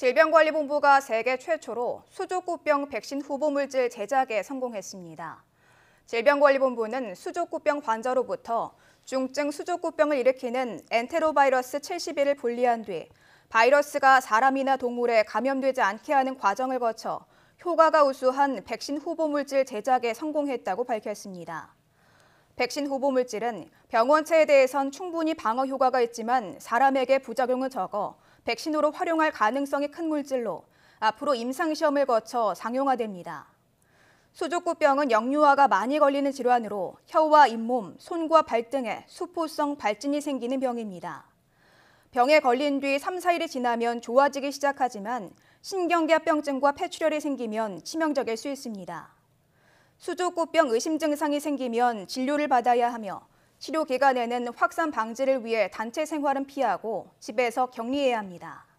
질병관리본부가 세계 최초로 수족구병 백신 후보 물질 제작에 성공했습니다. 질병관리본부는 수족구병 환자로부터 중증 수족구병을 일으키는 엔테로바이러스 71을 분리한 뒤 바이러스가 사람이나 동물에 감염되지 않게 하는 과정을 거쳐 효과가 우수한 백신 후보 물질 제작에 성공했다고 밝혔습니다. 백신 후보 물질은 병원체에 대해선 충분히 방어 효과가 있지만 사람에게 부작용은 적어 백신으로 활용할 가능성이 큰 물질로 앞으로 임상시험을 거쳐 상용화됩니다. 수족구병은 역류화가 많이 걸리는 질환으로 혀와 잇몸, 손과 발 등에 수포성 발진이 생기는 병입니다. 병에 걸린 뒤 3, 4일이 지나면 좋아지기 시작하지만 신경계합병증과 폐출혈이 생기면 치명적일 수 있습니다. 수족구병 의심 증상이 생기면 진료를 받아야 하며 치료 기간에는 확산 방지를 위해 단체 생활은 피하고 집에서 격리해야 합니다.